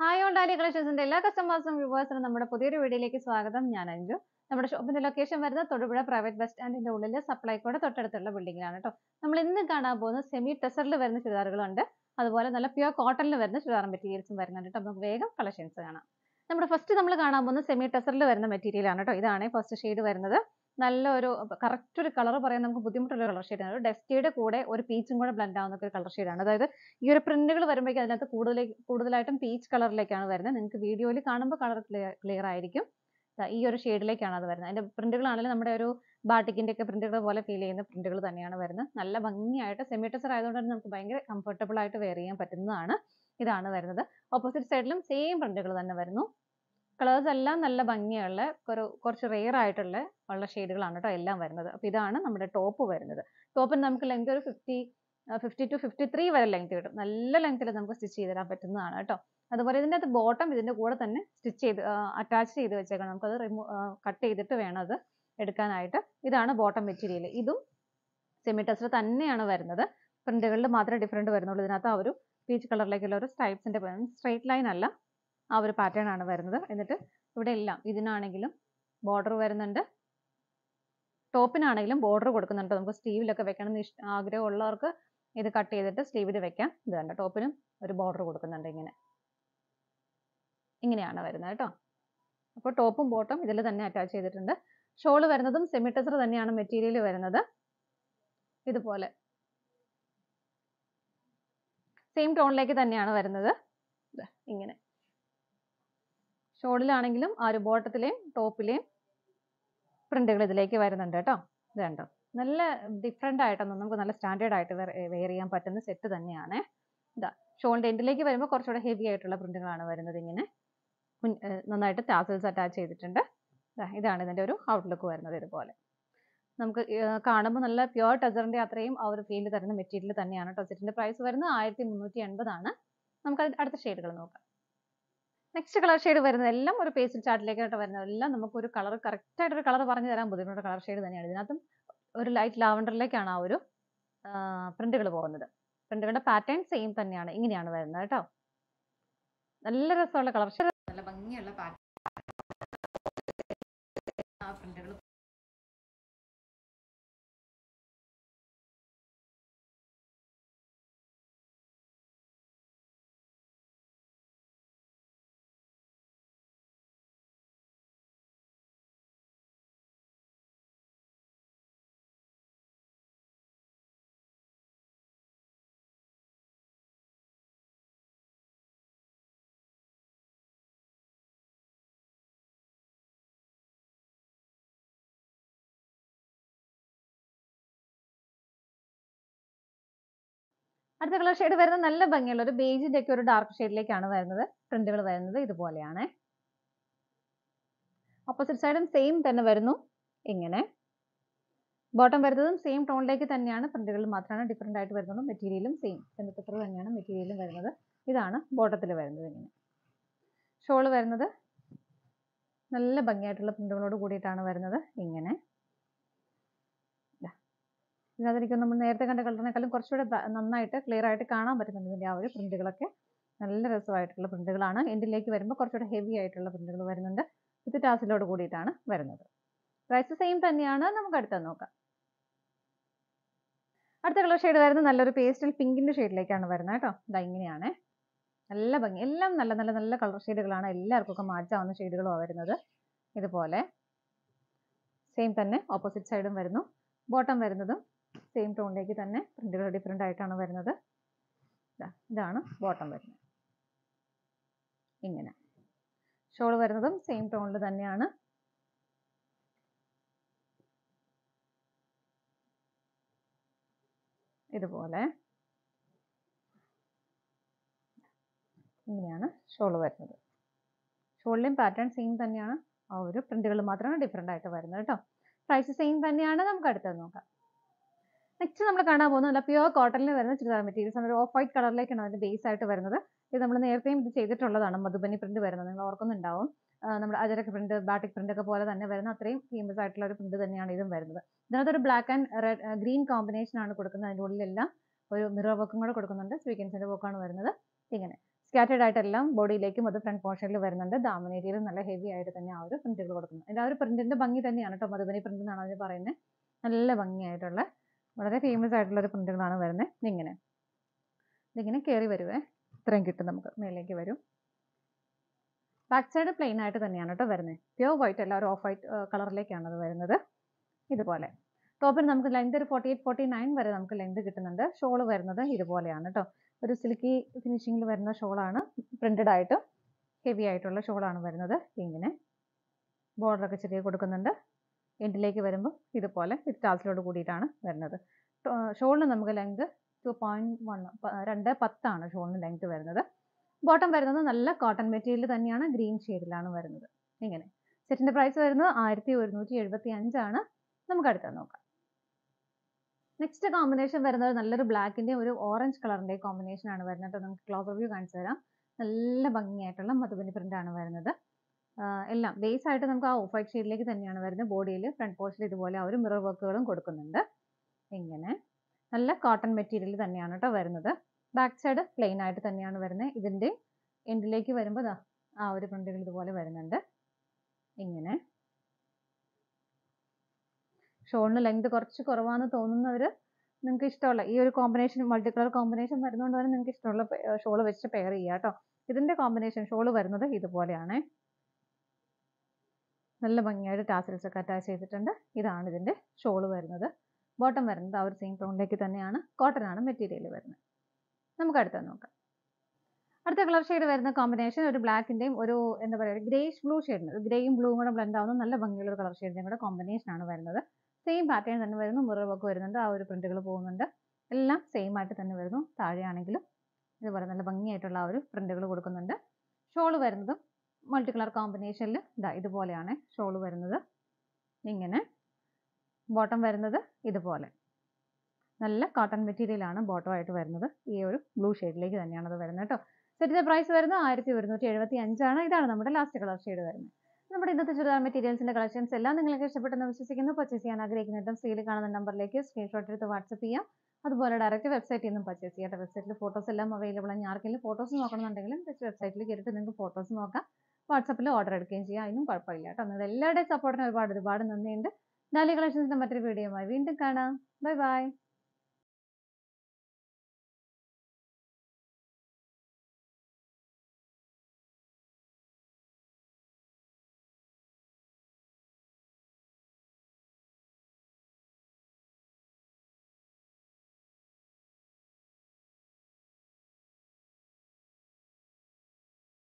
hi on ഡാലി കളക്ഷൻസിന്റെ എല്ലാ കസ്റ്റമേഴ്സും വ്യൂവേഴ്സിനും നമ്മുടെ പുതിയൊരു വീഡിയോയിലേക്ക് സ്വാഗതം ഞാൻ അഞ്ജു നമ്മുടെ ഷോപ്പിന്റെ ലൊക്കേഷൻ വരുന്നത് തൊടുപുഴ പ്രൈവറ്റ് ബസ് സ്റ്റാൻഡിന്റെ ഉള്ളിൽ സപ്ലൈക്കോടെ തൊട്ടടുത്തുള്ള ബിൽഡിംഗിലാണ് കേട്ടോ നമ്മൾ ഇന്ന് കാണാൻ പോകുന്ന സെമി ടെസറിൽ വരുന്ന ചുരിദാറുകളുണ്ട് അതുപോലെ നല്ല പ്യുവർ കോട്ടണിൽ വരുന്ന ചുരിദാർ മെറ്റീരിയൽസും വരുന്നുണ്ട് കേട്ടോ നമുക്ക് വേഗം കളക്ഷൻസ് കാണാം നമ്മുടെ ഫസ്റ്റ് നമ്മൾ കാണാൻ പോകുന്ന സെമി ടെസറിൽ വരുന്ന മെറ്റീരിയൽ ആണ് കേട്ടോ ഇതാണ് ഫസ്റ്റ് ഷെയ്ഡ് വരുന്നത് നല്ല ഒരു കറക്റ്റ് ഒരു കളർ പറയാൻ നമുക്ക് ബുദ്ധിമുട്ടുള്ള കളർ ഷെയ്ഡ് ഒരു ഡെസ്റ്റിയുടെ കൂടെ ഒരു പീച്ചും കൂടെ ബ്ലെൻഡ് ആവുന്ന ഒരു കളർ ഷെയ്ഡാണ് അതായത് ഈ ഒരു പ്രിന്റുകൾ വരുമ്പോഴേക്കും അതിനകത്ത് കൂടുതൽ കൂടുതലായിട്ടും പീച്ച് കളറിലേക്കാണ് വരുന്നത് നിങ്ങൾക്ക് വീഡിയോയിൽ കാണുമ്പോൾ കളർ ക്ലിയർ ആയിരിക്കും ഈ ഒരു ഷെയ്ഡിലേക്കാണ് അത് വരുന്നത് അതിൻ്റെ പ്രിന്റുകളാണെങ്കിലും നമ്മുടെ ഒരു ബാട്ടിക്കിൻ്റെ ഒക്കെ പ്രിന്റുകൾ പോലെ ഫീൽ ചെയ്യുന്ന പ്രിന്റുകൾ തന്നെയാണ് വരുന്നത് നല്ല ഭംഗിയായിട്ട് സെമിറ്റസർ ആയതുകൊണ്ട് തന്നെ നമുക്ക് ഭയങ്കര കംഫർട്ടബിൾ ആയിട്ട് വെയർ ചെയ്യാൻ പറ്റുന്നതാണ് ഇതാണ് വരുന്നത് ഓപ്പോസിറ്റ് സൈഡിലും സെയിം പ്രിന്റുകൾ തന്നെ വരുന്നു കളേഴ്സ് എല്ലാം നല്ല ഭംഗിയുള്ള ഒരു കുറച്ച് റെയർ ആയിട്ടുള്ള ഉള്ള ഷെയ്ഡുകളാണ് കേട്ടോ എല്ലാം വരുന്നത് അപ്പോൾ ഇതാണ് നമ്മുടെ ടോപ്പ് വരുന്നത് ടോപ്പിന് നമുക്ക് ലെങ്ത് ഒരു fifty fifty two fifty three വരെ ലെങ്ത് കിട്ടും നല്ല ലെങ്ത്തിൽ നമുക്ക് സ്റ്റിച്ച് ചെയ്ത് തരാൻ പറ്റുന്നതാണ് കേട്ടോ അതുപോലെ ഇതിൻ്റെ അകത്ത് ബോട്ടം ഇതിൻ്റെ കൂടെ തന്നെ സ്റ്റിച്ച് ചെയ്ത് അറ്റാച്ച് ചെയ്ത് വെച്ചേക്കാം നമുക്കത് റിമൂവ് കട്ട് ചെയ്തിട്ട് വേണം അത് എടുക്കാനായിട്ട് ഇതാണ് ബോട്ടം മെറ്റീരിയൽ ഇതും സെമി ടെസ്റ്റർ തന്നെയാണ് വരുന്നത് പ്രിന്റുകളിൽ മാത്രമേ ഡിഫറെൻറ്റ് വരുന്നുള്ളൂ ഇതിനകത്ത് ആ ഒരു പീച്ച് കളറിലേക്കുള്ള ഒരു സ്ട്രൈപ്സിൻ്റെ സ്ട്രൈറ്റ് ലൈൻ അല്ല ആ ഒരു പാറ്റേൺ ആണ് വരുന്നത് എന്നിട്ട് ഇവിടെ എല്ലാം ഇതിനാണെങ്കിലും ബോർഡർ വരുന്നുണ്ട് ടോപ്പിനാണെങ്കിലും ബോർഡർ കൊടുക്കുന്നുണ്ട് നമുക്ക് സ്റ്റീവിലൊക്കെ വെക്കണം എന്ന് ആഗ്രഹമുള്ളവർക്ക് ഇത് കട്ട് ചെയ്തിട്ട് സ്റ്റീവിൽ വെക്കാം ഇത് കണ്ട ടോപ്പിനും ഒരു ബോർഡർ കൊടുക്കുന്നുണ്ട് ഇങ്ങനെ ഇങ്ങനെയാണ് വരുന്നത് കേട്ടോ അപ്പോൾ ടോപ്പും ബോട്ടും ഇതിൽ തന്നെ അറ്റാച്ച് ചെയ്തിട്ടുണ്ട് ഷോള് വരുന്നതും സെമി തന്നെയാണ് മെറ്റീരിയൽ വരുന്നത് ഇതുപോലെ സെയിം ടോണിലേക്ക് തന്നെയാണ് വരുന്നത് ഇങ്ങനെ ഷോളിലാണെങ്കിലും ആ ഒരു ബോട്ടത്തിലെയും ടോപ്പിലെയും പ്രിന്റുകൾ ഇതിലേക്ക് വരുന്നുണ്ട് കേട്ടോ ഇത് കണ്ടോ നല്ല ഡിഫറെൻ്റ് ആയിട്ടൊന്നും നമുക്ക് നല്ല സ്റ്റാൻഡേർഡ് ആയിട്ട് വെയർ ചെയ്യാൻ പറ്റുന്ന സെറ്റ് തന്നെയാണ് ഇതാ ഷോളിൻ്റെ എൻഡിലേക്ക് വരുമ്പോൾ കുറച്ചുകൂടെ ഹെവി ആയിട്ടുള്ള പ്രിന്റുകളാണ് വരുന്നത് ഇങ്ങനെ നന്നായിട്ട് ടാസൽസ് അറ്റാച്ച് ചെയ്തിട്ടുണ്ട് ഇതാണ് ഇതിൻ്റെ ഒരു ഔട്ട്ലുക്ക് വരുന്നത് ഇതുപോലെ നമുക്ക് കാണുമ്പോൾ നല്ല പ്യുവർ ടെസറിൻ്റെ അത്രയും ആ ഒരു ഫീൽ തരുന്ന മെറ്റീരിയൽ തന്നെയാണ് ടസറിൻ്റെ പ്രൈസ് വരുന്നത് ആയിരത്തി മുന്നൂറ്റി എൺപതാണ് നമുക്ക് അടുത്ത ഷെയ്ഡുകൾ നോക്കാം നെക്സ്റ്റ് കളർ ഷെയ്ഡ് വരുന്നതെല്ലാം ഒരു പേസ്റ്റൽ ചാർട്ടിലേക്കായിട്ട് വരുന്നതെല്ലാം നമുക്ക് ഒരു കളർ കറക്റ്റ് ആയിട്ട് ഒരു കളർ പറഞ്ഞു തരാൻ ബുദ്ധിമുട്ടുള്ള കളർ ഷെയ്ഡ് തന്നെയാണ് ഇതിനകത്തും ഒരു ലൈറ്റ് ലാവണ്ടറിലേക്കാണ് ആ ഒരു പ്രിന്റുകൾ പോകുന്നത് പ്രിന്റുകളുടെ പാറ്റേൺ സെയിം തന്നെയാണ് ഇങ്ങനെയാണ് വരുന്നത് കേട്ടോ നല്ല രസമുള്ള കളർ ഷെയ്ഡ് നല്ല ഭംഗിയുള്ള പാറ്റേൺ ആ പ്രിന്റുകൾ അടുത്ത കളർ ഷെയ്ഡ് വരുന്നത് നല്ല ഭംഗിയുള്ള ഒരു ബേജിന്റെ ഒക്കെ ഒരു ഡാർക്ക് ഷെയ്ഡിലേക്കാണ് വരുന്നത് പ്രിന്റുകൾ വരുന്നത് ഇതുപോലെയാണ് ഓപ്പോസിറ്റ് സൈഡും സെയിം തന്നെ വരുന്നു ഇങ്ങനെ ബോട്ടം വരുന്നതും സെയിം ടോണിലേക്ക് തന്നെയാണ് പ്രിന്റുകൾ മാത്രമാണ് ഡിഫറെൻ്റ് ആയിട്ട് വരുന്നത് മെറ്റീരിയലും സെയിം സെമിക്കത്ര തന്നെയാണ് മെറ്റീരിയലും വരുന്നത് ഇതാണ് ബോട്ടത്തിൽ വരുന്നത് ഇങ്ങനെ ഷോൾ വരുന്നത് നല്ല ഭംഗിയായിട്ടുള്ള പ്രിന്റുകളോട് കൂടിയിട്ടാണ് വരുന്നത് ഇങ്ങനെ ഇതിനകത്തിരിക്കും നമ്മൾ നേരത്തെ കണ്ട കളറിനേക്കാളും കുറച്ചുകൂടെ നന്നായിട്ട് ക്ലിയർ ആയിട്ട് കാണാൻ പറ്റുന്നുണ്ട് ഇതിൻ്റെ ആ ഒരു പ്രിൻറ്റുകളൊക്കെ നല്ല രസമായിട്ടുള്ള പ്രിൻറ്റുകളാണ് എൻഡിലേക്ക് വരുമ്പോൾ കുറച്ചുകൂടെ ഹെവി ആയിട്ടുള്ള പ്രിൻറ്റുകൾ വരുന്നുണ്ട് ഇത് ടാസിലോട് കൂടിയിട്ടാണ് വരുന്നത് പ്രൈസ് സെയിം തന്നെയാണ് നമുക്ക് അടുത്ത നോക്കാം അടുത്ത കളർ ഷെയ്ഡ് വരുന്നത് നല്ലൊരു പേസ്റ്റൽ പിങ്കിൻ്റെ ഷെയ്ഡിലേക്കാണ് വരുന്നത് കേട്ടോ ഇത് ഇങ്ങനെയാണ് നല്ല ഭംഗി എല്ലാം നല്ല നല്ല നല്ല കളർ ഷെയ്ഡുകളാണ് എല്ലാവർക്കും ഒക്കെ മാറ്റാവുന്ന ഷെയ്ഡുകളാണ് വരുന്നത് ഇതുപോലെ സെയിം തന്നെ ഓപ്പോസിറ്റ് സൈഡും വരുന്നു ബോട്ടം വരുന്നതും സെയിം ടോണിലേക്ക് തന്നെ പ്രിൻറ്റുകൾ ഡിഫറെൻ്റ് ആയിട്ടാണ് വരുന്നത് ഇതാണ് ബോട്ടം വരുന്നത് ഇങ്ങനെ ഷോൾ വരുന്നതും സെയിം ടോണിൽ തന്നെയാണ് ഇതുപോലെ ഇങ്ങനെയാണ് ഷോൾ വരുന്നത് ഷോളിലെയും പാറ്റേൺ സെയിം തന്നെയാണ് ആ ഒരു പ്രിന്റുകൾ മാത്രമാണ് ഡിഫറെൻ്റ് ആയിട്ട് വരുന്നത് കേട്ടോ പ്രൈസ് സെയിം തന്നെയാണ് നമുക്ക് അടുത്തത് നോക്കാം നെക്സ്റ്റ് നമ്മൾ കാണാൻ പോകുന്നത് നല്ല പ്യുവർ കോട്ടണിൽ വരുന്ന ചുരിദാർ മെറ്റീരിയൽസ് ആണ് ഒരു ഓഫ് വൈറ്റ് കളറിലേക്കാണ് അതിന്റെ ബേസ് ആയിട്ട് വരുന്നത് ഇത് നമ്മൾ നേരത്തെയും ഇത് ചെയ്തിട്ടുള്ളതാണ് മധുബനി പ്രിന്റ് വരുന്നത് നിങ്ങൾ ഓർക്കുന്നുണ്ടാവും നമ്മുടെ അജരക് പ്രിന്റ് ബാട്ടിക് പ്രിന്റ് ഒക്കെ പോലെ തന്നെ വരുന്ന അത്രയും ഫേമസ് ആയിട്ടുള്ള ഒരു പ്രിന്റ് തന്നെയാണ് ഇതും വരുന്നത് ഇതിനകത്ത് ഒരു black and red green combination ആണ് കൊടുക്കുന്നത് അതിൻ്റെ ഉള്ളിലെല്ലാം ഒരു മിറർ വർക്കും കൂടെ കൊടുക്കുന്നുണ്ട് സ്വീക്കൻസിന്റെ വർക്കാണ് വരുന്നത് ഇങ്ങനെ സ്കാറ്റേഡ് ആയിട്ടെല്ലാം ബോഡിയിലേക്കും അത് ഫ്രണ്ട് പോർഷനിൽ വരുന്നുണ്ട് ദാമനേരിയിലും നല്ല ഹെവി ആയിട്ട് തന്നെ ആ ഒരു പ്രിന്റുകൾ കൊടുക്കുന്നത് അതിൻ്റെ ആ ഒരു പ്രിന്റിന്റെ ഭംഗി തന്നെയാണ് കേട്ടോ മധുബനി പ്രിന്റ് എന്നാണ് അതിന് പറയുന്നത് നല്ല ഭംഗിയായിട്ടുള്ള വളരെ ഫേമസ് ആയിട്ടുള്ള ഒരു പ്രിൻറ്റുകളാണ് വരുന്നത് ഇങ്ങനെ ഇതിങ്ങനെ കയറി വരുവേ ഇത്രയും കിട്ടും നമുക്ക് മേലേക്ക് വരും ബാക്ക് സൈഡ് പ്ലെയിൻ ആയിട്ട് തന്നെയാണ് കേട്ടോ വരുന്നത് പ്യോർ വൈറ്റ് അല്ല ഒരു ഓഫ് വൈറ്റ് കളറിലേക്കാണ് അത് വരുന്നത് ഇതുപോലെ ടോപ്പിന് നമുക്ക് ലെങ്ത് ഒരു ഫോർട്ടി എയ്റ്റ് ഫോർട്ടി നയൻ വരെ നമുക്ക് ലെങ്ത് കിട്ടുന്നുണ്ട് ഷോൾ വരുന്നത് ഇതുപോലെയാണ് കേട്ടോ ഒരു സിൽക്കി ഫിനിഷിങ്ങിൽ വരുന്ന ഷോളാണ് പ്രിന്റഡ് ആയിട്ട് ഹെവി ആയിട്ടുള്ള ഷോളാണ് വരുന്നത് ഇങ്ങനെ ബോർഡറൊക്കെ ചെറിയ കൊടുക്കുന്നുണ്ട് എൻഡിലേക്ക് വരുമ്പോൾ ഇതുപോലെ ഒരു ടാസിലോട് കൂടിയിട്ടാണ് വരുന്നത് ഷോളിന് നമുക്ക് ലെങ്ത് ടു പോയിൻറ്റ് വൺ രണ്ട് പത്താണ് ഷോളിന് ലെങ്ത് വരുന്നത് ബോട്ടം വരുന്നത് നല്ല കോട്ടൺ മെറ്റീരിയൽ തന്നെയാണ് ഗ്രീൻ ഷെയ്ഡിലാണ് വരുന്നത് ഇങ്ങനെ സെറ്റിൻ്റെ പ്രൈസ് വരുന്നത് ആയിരത്തി ഒരുന്നൂറ്റി എഴുപത്തി അഞ്ചാണ് നമുക്ക് അടുത്ത നോക്കാം നെക്സ്റ്റ് കോമ്പിനേഷൻ വരുന്നത് നല്ലൊരു ബ്ലാക്കിൻ്റെ ഒരു ഓറഞ്ച് കളറിൻ്റെ കോമ്പിനേഷൻ ആണ് വരുന്നത് നമുക്ക് ക്ലോസ് റിവ്യൂ കാണിച്ചു തരാം നല്ല ഭംഗിയായിട്ടുള്ള മധുബനി പ്രിൻ്റാണ് വരുന്നത് എല്ലാം ബേസ് ആയിട്ട് നമുക്ക് ആ ഓഫ് വൈറ്റ് ഷെയ്ഡിലേക്ക് തന്നെയാണ് വരുന്നത് ബോഡിയിൽ ഫ്രണ്ട് പോർഷൻ ഇതുപോലെ ആ ഒരു മിറർ വർക്കുകളും കൊടുക്കുന്നുണ്ട് ഇങ്ങനെ നല്ല കോട്ടൺ മെറ്റീരിയൽ തന്നെയാണ് കേട്ടോ വരുന്നത് ബാക്ക് സൈഡ് പ്ലെയിൻ ആയിട്ട് തന്നെയാണ് വരുന്നത് ഇതിൻ്റെ എൻഡിലേക്ക് വരുമ്പോൾ ആ ഒരു പ്രിൻ്റുകൾ ഇതുപോലെ വരുന്നുണ്ട് ഇങ്ങനെ ഷോളിന് ലെങ്ത് കുറച്ച് കുറവാണെന്ന് തോന്നുന്നവർ നിങ്ങൾക്ക് ഇഷ്ടമുള്ള ഈ ഒരു കോമ്പിനേഷൻ മൾട്ടി കളർ കോമ്പിനേഷൻ വരുന്നതുകൊണ്ട് തന്നെ നിങ്ങൾക്ക് ഇഷ്ടമുള്ള ഷോൾ വെച്ച് പെയർ ചെയ്യാം കേട്ടോ ഇതിൻ്റെ കോമ്പിനേഷൻ ഷോൾ വരുന്നത് ഇതുപോലെയാണ് നല്ല ഭംഗിയായിട്ട് ടാസിൽസൊക്കെ അറ്റാച്ച് ചെയ്തിട്ടുണ്ട് ഇതാണ് ഇതിൻ്റെ ഷോള് വരുന്നത് ബോട്ടം വരുന്നത് ആ ഒരു സെയിം ടോണിലേക്ക് തന്നെയാണ് ആണ് മെറ്റീരിയൽ വരുന്നത് നമുക്ക് അടുത്ത നോക്കാം അടുത്ത കളർ ഷെയ്ഡ് വരുന്ന കോമ്പിനേഷൻ ഒരു ബ്ലാക്കിൻ്റെയും ഒരു എന്താ പറയുക ഗ്രേഷ് ബ്ലൂ ഷെയ്ഡിന് ഒരു ഗ്രേയും ബ്ലൂവും കൂടെ ബ്ലെൻഡ് ആവുന്ന നല്ല ഭംഗിയുള്ള ഒരു കളർ ഷെയ്ഡിൻ്റെ കൂടെ ആണ് വരുന്നത് സെയിം പാറ്റേൺ തന്നെ വരുന്നു മുറിവൊക്കെ വരുന്നുണ്ട് ആ ഒരു പ്രിൻറ്റുകൾ പോകുന്നുണ്ട് എല്ലാം സെയിം ആയിട്ട് തന്നെ വരുന്നു താഴെയാണെങ്കിലും ഇതുപോലെ നല്ല ഭംഗിയായിട്ടുള്ള ആ ഒരു പ്രിൻറ്റുകൾ കൊടുക്കുന്നുണ്ട് ഷോൾ വരുന്നതും മൾട്ടി കളർ കോമ്പിനേഷനിൽ ഇതാ ഇതുപോലെയാണ് ഷോൾ വരുന്നത് ഇങ്ങനെ ബോട്ടം വരുന്നത് ഇതുപോലെ നല്ല കോട്ടൺ മെറ്റീരിയലാണ് ബോട്ടമായിട്ട് വരുന്നത് ഈ ഒരു ബ്ലൂ ഷെയ്ഡിലേക്ക് തന്നെയാണ് അത് വരുന്നത് കേട്ടോ സെറ്റിൻ്റെ പ്രൈസ് വരുന്നത് ആയിരത്തി ഒരുന്നൂറ്റി എഴുപത്തി അഞ്ചാണ് ഇതാണ് നമ്മുടെ ലാസ്റ്റ് കളർ ഷെയ്ഡ് വരുന്നത് നമ്മുടെ ഇന്നത്തെ ചുരിദാർ മെറ്റീരിയൽസിന്റെ കളക്ഷൻസ് എല്ലാം നിങ്ങൾക്ക് ഇഷ്ടപ്പെട്ടെന്ന് വിശ്വസിക്കുന്നു പർച്ചേസ് ചെയ്യാൻ ആഗ്രഹിക്കുന്നിട്ടും സ്ക്രീനിൽ കാണുന്ന നമ്പറിലേക്ക് സ്ക്രീൻഷോട്ട് എടുത്ത് വാട്സപ്പ് ചെയ്യാം അതുപോലെ ഡയറക്റ്റ് വെബ്സൈറ്റിൽ നിന്നും പർച്ചേസ് ചെയ്യാം വെബ്സൈറ്റിൽ ഫോട്ടോസ് എല്ലാം അവൈലബിൾ ആണ് ആർക്കെങ്കിലും ഫോട്ടോസ് നോക്കണമെന്നുണ്ടെങ്കിലും വെബ്സൈറ്റിൽ കയറിയിട്ട് നിങ്ങൾക്ക് ഫോട്ടോസ് നോക്കാം വാട്സപ്പിൽ ഓർഡർ എടുക്കുകയും ചെയ്യാം അതിനും കുഴപ്പമില്ല കേട്ടോ നിങ്ങളുടെ എല്ലാവരുടെയും സപ്പോർട്ടിന് ഒരുപാട് ഒരുപാട് നന്ദിയുണ്ട് ഡാലി കളക്ഷൻസിൻ്റെ മറ്റൊരു വീഡിയോയുമായി വീണ്ടും കാണാം ബൈ ബൈ